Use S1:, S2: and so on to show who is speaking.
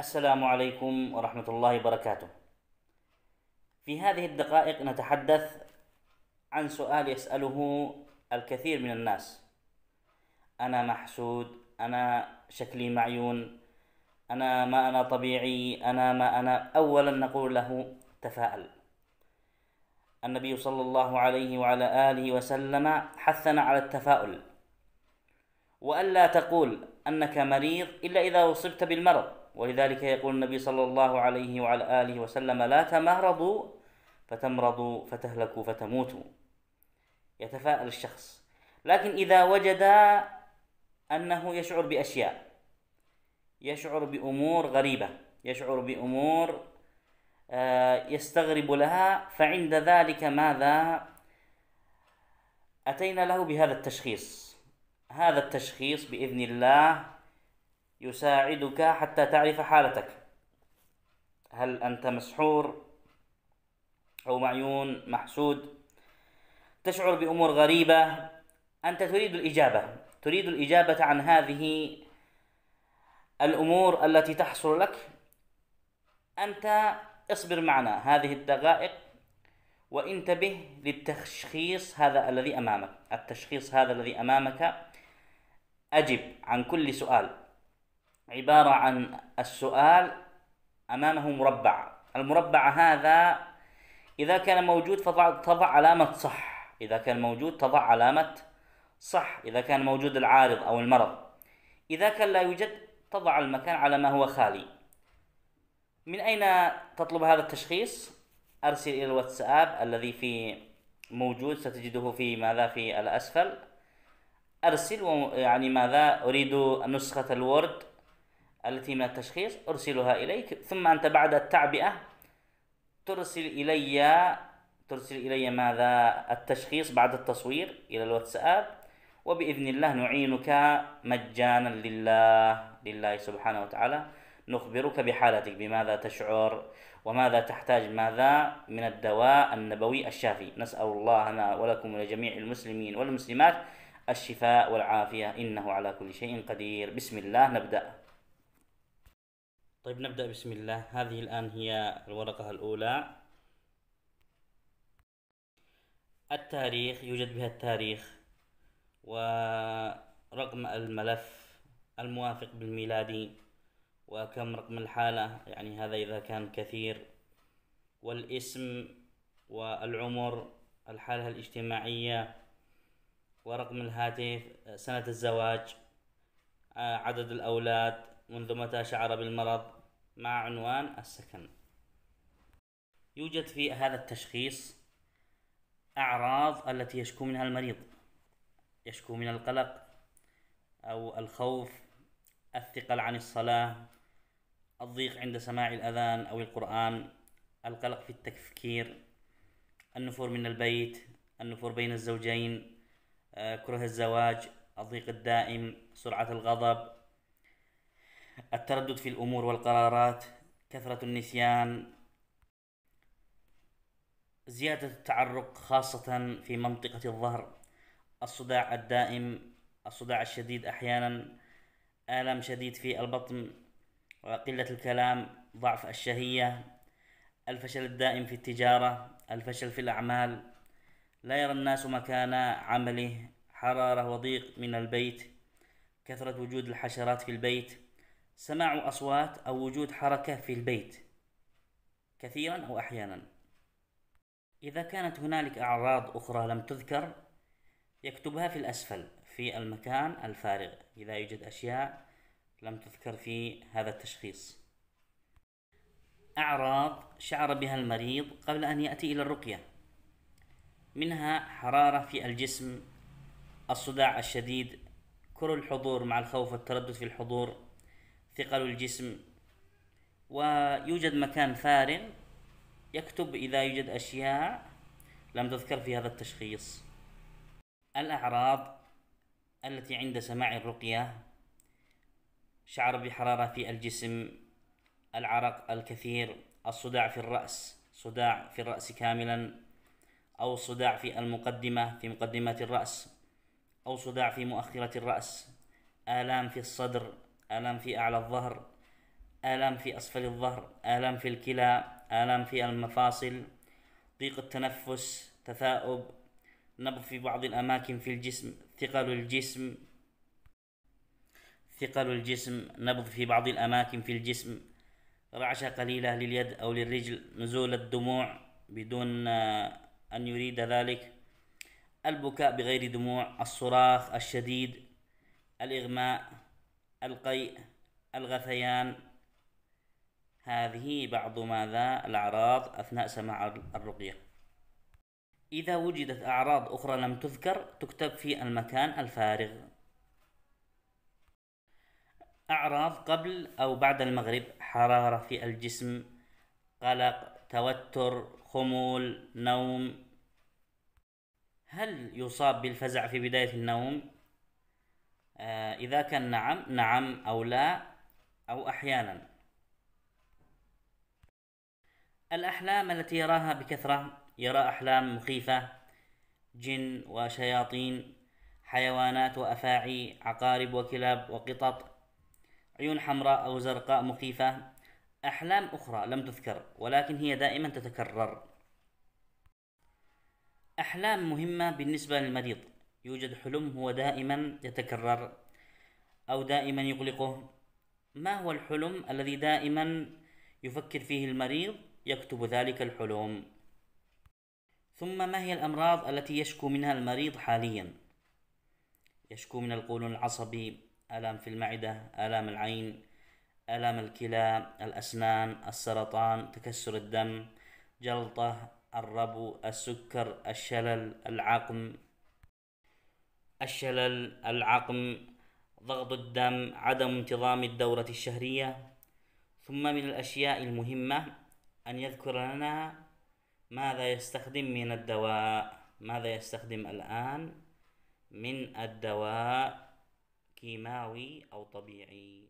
S1: السلام عليكم ورحمة الله وبركاته. في هذه الدقائق نتحدث عن سؤال يسأله الكثير من الناس. أنا محسود، أنا شكلي معيون، أنا ما أنا طبيعي، أنا ما أنا، أولا نقول له تفاءل. النبي صلى الله عليه وعلى آله وسلم حثنا على التفاؤل. وألا تقول أنك مريض إلا إذا أصبت بالمرض. ولذلك يقول النبي صلى الله عليه وعلى آله وسلم لا تمرضوا فتمرضوا فتهلكوا فتموتوا يتفاءل الشخص لكن إذا وجد أنه يشعر بأشياء يشعر بأمور غريبة يشعر بأمور آه، يستغرب لها فعند ذلك ماذا أتينا له بهذا التشخيص هذا التشخيص بإذن الله يساعدك حتى تعرف حالتك هل أنت مسحور أو معيون محسود تشعر بأمور غريبة أنت تريد الإجابة تريد الإجابة عن هذه الأمور التي تحصل لك أنت اصبر معنا هذه الدقائق وانتبه للتشخيص هذا الذي أمامك التشخيص هذا الذي أمامك أجب عن كل سؤال عبارة عن السؤال أمامه مربع المربع هذا إذا كان موجود فضع تضع علامة صح إذا كان موجود تضع علامة صح إذا كان موجود العارض أو المرض إذا كان لا يوجد تضع المكان على ما هو خالي من أين تطلب هذا التشخيص؟ أرسل إلى الواتساب الذي في موجود ستجده في ماذا في الأسفل أرسل يعني ماذا أريد نسخة الوورد التي من التشخيص أرسلها إليك ثم أنت بعد التعبئة ترسل إلي ترسل إلي ماذا التشخيص بعد التصوير إلى الواتساب وبإذن الله نعينك مجانا لله لله سبحانه وتعالى نخبرك بحالتك بماذا تشعر وماذا تحتاج ماذا من الدواء النبوي الشافي نسأل الله لنا ولكم ولجميع المسلمين والمسلمات الشفاء والعافية إنه على كل شيء قدير بسم الله نبدأ طيب نبدأ بسم الله هذه الآن هي الورقة الأولى التاريخ يوجد بها التاريخ ورقم الملف الموافق بالميلادي وكم رقم الحالة يعني هذا إذا كان كثير والاسم والعمر الحالة الاجتماعية ورقم الهاتف سنة الزواج آه، عدد الأولاد منذ متى شعر بالمرض مع عنوان السكن يوجد في هذا التشخيص أعراض التي يشكو منها المريض يشكو من القلق أو الخوف الثقل عن الصلاة الضيق عند سماع الأذان أو القرآن القلق في التفكير النفور من البيت النفور بين الزوجين آه، كره الزواج الضيق الدائم سرعة الغضب التردد في الأمور والقرارات كثرة النسيان زيادة التعرق خاصة في منطقة الظهر الصداع الدائم الصداع الشديد أحيانا آلم شديد في البطن قلة الكلام ضعف الشهية الفشل الدائم في التجارة الفشل في الأعمال لا يرى الناس مكان عمله حرارة وضيق من البيت كثرة وجود الحشرات في البيت سماع أصوات أو وجود حركة في البيت كثيرا أو أحيانا إذا كانت هنالك أعراض أخرى لم تذكر يكتبها في الأسفل في المكان الفارغ إذا يوجد أشياء لم تذكر في هذا التشخيص أعراض شعر بها المريض قبل أن يأتي إلى الرقية منها حرارة في الجسم الصداع الشديد كر الحضور مع الخوف والتردد في الحضور ثقل الجسم ويوجد مكان فارغ يكتب إذا يوجد أشياء لم تذكر في هذا التشخيص الأعراض التي عند سماع الرقية شعر بحرارة في الجسم العرق الكثير الصداع في الرأس صداع في الرأس كاملا أو صداع في المقدمة في مقدمة الرأس أو صداع في مؤخرة الرأس آلام في الصدر ألم في أعلى الظهر آلام في أسفل الظهر آلام في الكلى آلام في المفاصل ضيق التنفس تثاؤب نبض في بعض الأماكن في الجسم ثقل الجسم ثقل الجسم نبض في بعض الأماكن في الجسم رعشة قليلة لليد أو للرجل نزول الدموع بدون آه، أن يريد ذلك البكاء بغير دموع الصراخ الشديد الإغماء القيء الغثيان هذه بعض ماذا الأعراض أثناء سماع الرقية إذا وجدت أعراض أخرى لم تذكر تكتب في المكان الفارغ أعراض قبل أو بعد المغرب حرارة في الجسم قلق توتر خمول نوم هل يصاب بالفزع في بداية النوم آه، إذا كان نعم نعم أو لا أو أحيانا الأحلام التي يراها بكثرة يرى أحلام مخيفة جن وشياطين حيوانات وأفاعي عقارب وكلاب وقطط عيون حمراء أو زرقاء مخيفة أحلام أخرى لم تذكر ولكن هي دائما تتكرر أحلام مهمة بالنسبة للمريض يوجد حلم هو دائما يتكرر أو دائما يقلقه ما هو الحلم الذي دائما يفكر فيه المريض يكتب ذلك الحلم ثم ما هي الأمراض التي يشكو منها المريض حاليا يشكو من القولون العصبي آلام في المعدة آلام العين آلام الكلى الأسنان السرطان تكسر الدم جلطة الربو السكر الشلل العقم الشلل العقم ضغط الدم عدم انتظام الدورة الشهرية ثم من الأشياء المهمة أن يذكر لنا ماذا يستخدم من الدواء ماذا يستخدم الآن من الدواء كيماوي أو طبيعي